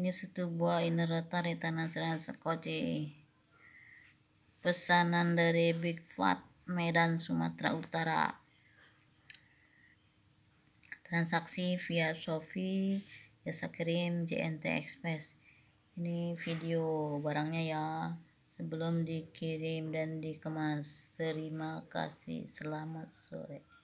Ini satu buah inner rotor di tanah Nasional Sekoci pesanan dari Big Fat Medan Sumatera Utara transaksi via Sofi jasa kirim JNT Express ini video barangnya ya sebelum dikirim dan dikemas terima kasih selamat sore